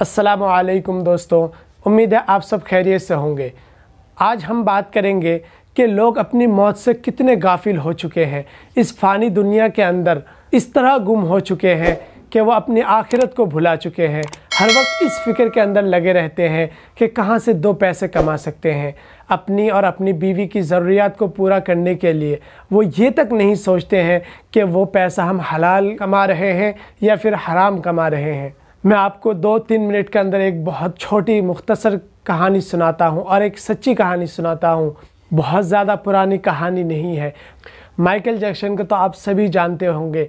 असलकुम दोस्तों उम्मीद है आप सब खैरियत से होंगे आज हम बात करेंगे कि लोग अपनी मौत से कितने गाफिल हो चुके हैं इस फ़ानी दुनिया के अंदर इस तरह गुम हो चुके हैं कि वो अपनी आखिरत को भुला चुके हैं हर वक्त इस फिक्र के अंदर लगे रहते हैं कि कहाँ से दो पैसे कमा सकते हैं अपनी और अपनी बीवी की ज़रूरियात को पूरा करने के लिए वो ये तक नहीं सोचते हैं कि वो पैसा हम हलाल कमा रहे हैं या फिर हराम कमा रहे हैं मैं आपको दो तीन मिनट के अंदर एक बहुत छोटी मुख्तसर कहानी सुनाता हूँ और एक सच्ची कहानी सुनाता हूँ बहुत ज़्यादा पुरानी कहानी नहीं है माइकल जैक्सन को तो आप सभी जानते होंगे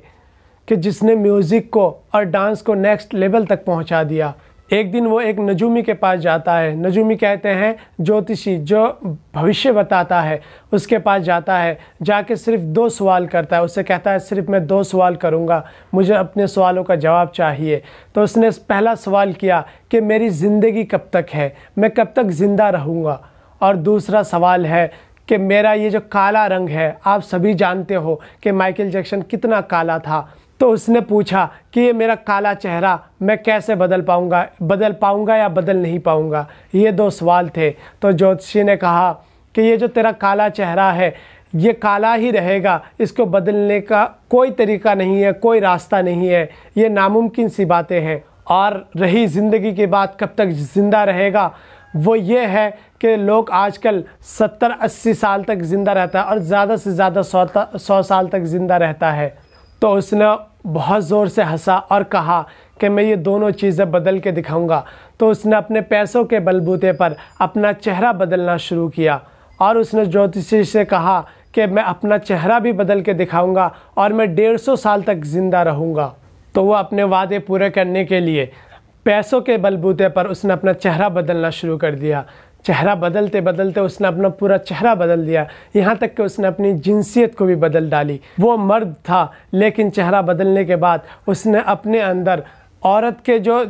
कि जिसने म्यूज़िक को और डांस को नेक्स्ट लेवल तक पहुँचा दिया एक दिन वो एक नजूमी के पास जाता है नजूमी कहते हैं ज्योतिषी जो भविष्य बताता है उसके पास जाता है जाके सिर्फ दो सवाल करता है उससे कहता है सिर्फ मैं दो सवाल करूँगा मुझे अपने सवालों का जवाब चाहिए तो उसने पहला सवाल किया कि मेरी ज़िंदगी कब तक है मैं कब तक ज़िंदा रहूँगा और दूसरा सवाल है कि मेरा ये जो काला रंग है आप सभी जानते हो कि माइकल जैक्सन कितना काला था तो उसने पूछा कि ये मेरा काला चेहरा मैं कैसे बदल पाऊँगा बदल पाऊँगा या बदल नहीं पाऊँगा ये दो सवाल थे तो ज्योतिषी ने कहा कि ये जो तेरा काला चेहरा है ये काला ही रहेगा इसको बदलने का कोई तरीका नहीं है कोई रास्ता नहीं है ये नामुमकिन सी बातें हैं और रही ज़िंदगी की बात कब तक ज़िंदा रहेगा वो ये है कि लोग आजकल सत्तर अस्सी साल तक ज़िंदा रहता है और ज़्यादा से ज़्यादा सौ सौ साल तक ज़िंदा रहता है तो उसने बहुत ज़ोर से हंसा और कहा कि मैं ये दोनों चीज़ें बदल के दिखाऊंगा तो उसने अपने पैसों के बलबूते पर अपना चेहरा बदलना शुरू किया और उसने ज्योतिषी से कहा कि मैं अपना चेहरा भी बदल के दिखाऊंगा और मैं डेढ़ सौ साल तक ज़िंदा रहूँगा तो वह अपने वादे पूरे करने के लिए पैसों के बलबूते पर उसने अपना चेहरा बदलना शुरू कर दिया चेहरा बदलते बदलते उसने अपना पूरा चेहरा बदल दिया यहाँ तक कि उसने अपनी जिनसियत को भी बदल डाली वो मर्द था लेकिन चेहरा बदलने के बाद उसने अपने अंदर औरत के जो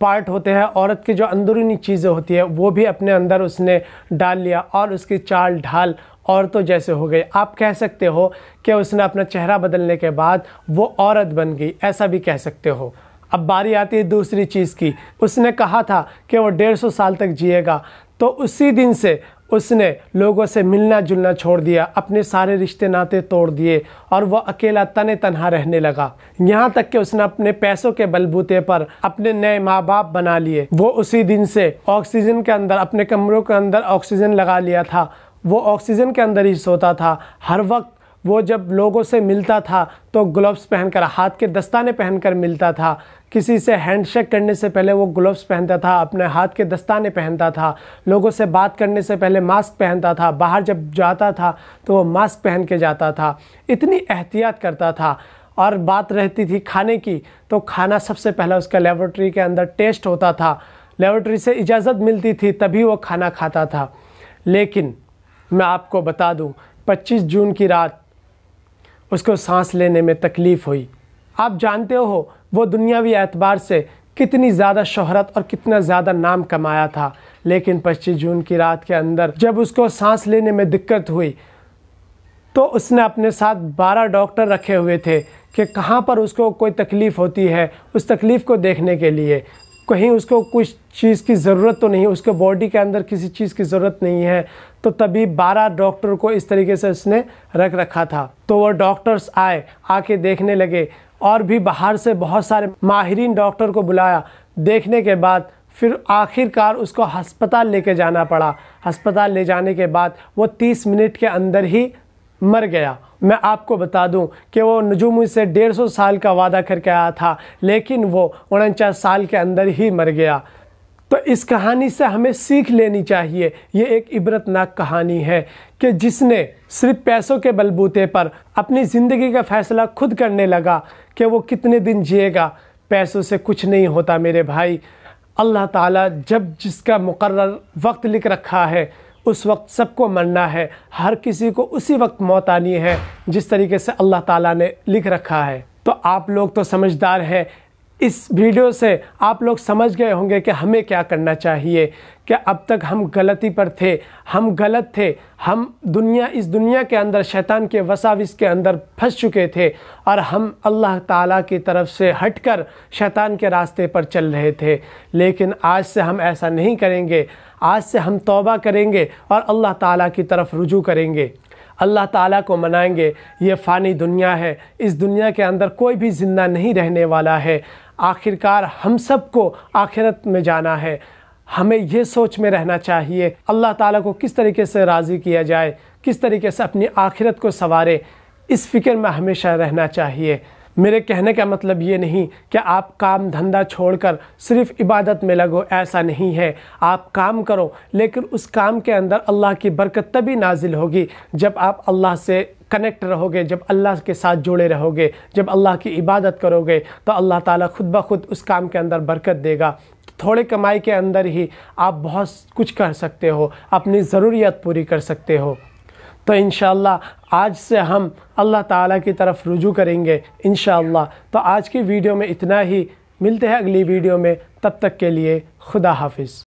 पार्ट होते हैं औरत के जो अंदरूनी चीज़ें होती है वो भी अपने अंदर उसने डाल लिया और उसकी चाल ढाल औरतों जैसे हो गए आप कह सकते हो कि उसने अपना चेहरा बदलने के बाद वो औरत बन गई ऐसा भी कह सकते हो अब बारी आती है दूसरी चीज़ की उसने कहा था कि वो डेढ़ सौ साल तक जिएगा तो उसी दिन से उसने लोगों से मिलना जुलना छोड़ दिया अपने सारे रिश्ते नाते तोड़ दिए और वह अकेला तने तनहा रहने लगा यहाँ तक कि उसने अपने पैसों के बलबूते पर अपने नए माँ बाप बना लिए वो उसी दिन से ऑक्सीजन के अंदर अपने कमरों के अंदर ऑक्सीजन लगा लिया था वो ऑक्सीजन के अंदर ही सोता था हर वक्त वो जब लोगों से मिलता था तो ग्लव्स पहनकर हाथ के दस्ताने पहनकर मिलता था किसी से हैंडशेक करने से पहले वो ग्लव्स पहनता था अपने हाथ के दस्ताने पहनता था लोगों से बात करने से पहले मास्क पहनता था बाहर जब जाता था तो वो मास्क पहन के जाता था इतनी एहतियात करता था और बात रहती थी खाने की तो खाना सबसे पहला उसका लेबोरेटरी के अंदर टेस्ट होता था लेबोरेटरी से इजाज़त मिलती थी तभी वो खाना खाता था लेकिन मैं आपको बता दूं 25 जून की रात उसको सांस लेने में तकलीफ़ हुई आप जानते हो वो दुनियावी एतबार से कितनी ज़्यादा शोहरत और कितना ज़्यादा नाम कमाया था लेकिन पच्चीस जून की रात के अंदर जब उसको सांस लेने में दिक्कत हुई तो उसने अपने साथ 12 डॉक्टर रखे हुए थे कि कहाँ पर उसको कोई तकलीफ़ होती है उस तकलीफ़ को देखने के लिए कहीं उसको कुछ चीज़ की ज़रूरत तो नहीं उसके बॉडी के अंदर किसी चीज़ की ज़रूरत नहीं है तो तभी बारह डॉक्टर को इस तरीके से उसने रख रखा था तो वह डॉक्टर्स आए आके देखने लगे और भी बाहर से बहुत सारे माहरीन डॉक्टर को बुलाया देखने के बाद फिर आखिरकार उसको अस्पताल लेके जाना पड़ा अस्पताल ले जाने के बाद वो 30 मिनट के अंदर ही मर गया मैं आपको बता दूं कि वो नजूम से डेढ़ सौ साल का वादा करके आया था लेकिन वो उनचास साल के अंदर ही मर गया तो इस कहानी से हमें सीख लेनी चाहिए ये एक इबरतनाक कहानी है कि जिसने सिर्फ पैसों के बलबूते पर अपनी ज़िंदगी का फ़ैसला खुद करने लगा कि वो कितने दिन जिएगा पैसों से कुछ नहीं होता मेरे भाई अल्लाह ताला जब जिसका मुकर्र वक्त लिख रखा है उस वक्त सबको मरना है हर किसी को उसी वक्त मौत आनी है जिस तरीके से अल्लाह ताला ने लिख रखा है तो आप लोग तो समझदार हैं इस वीडियो से आप लोग समझ गए होंगे कि हमें क्या करना चाहिए क्या अब तक हम गलती पर थे हम गलत थे हम दुनिया इस दुनिया के अंदर शैतान के वसाविस के अंदर फंस चुके थे और हम अल्लाह ताला की तरफ से हटकर शैतान के रास्ते पर चल रहे थे लेकिन आज से हम ऐसा नहीं करेंगे आज से हम तौबा करेंगे और अल्लाह ताला की तरफ रुजू करेंगे अल्लाह ताला को मनाएंगे ये फ़ानी दुनिया है इस दुनिया के अंदर कोई भी ज़िंदा नहीं रहने वाला है आखिरकार हम सब को आखिरत में जाना है हमें यह सोच में रहना चाहिए अल्लाह ताला को किस तरीके से राज़ी किया जाए किस तरीके से अपनी आखिरत को संवारे इस फिक्र में हमेशा रहना चाहिए मेरे कहने का मतलब ये नहीं कि आप काम धंधा छोड़कर सिर्फ इबादत में लगो ऐसा नहीं है आप काम करो लेकिन उस काम के अंदर अल्लाह की बरकत तभी नाजिल होगी जब आप अल्लाह से कनेक्ट रहोगे जब अल्लाह के साथ जुड़े रहोगे जब अल्लाह की इबादत करोगे तो अल्लाह ताला खुद ब खुद उस काम के अंदर बरकत देगा थोड़े कमाई के अंदर ही आप बहुत कुछ कर सकते हो अपनी ज़रूरियात पूरी कर सकते हो तो इन आज से हम अल्लाह ताला की तरफ रुजू करेंगे इन तो आज की वीडियो में इतना ही मिलते हैं अगली वीडियो में तब तक के लिए खुदा हाफिज़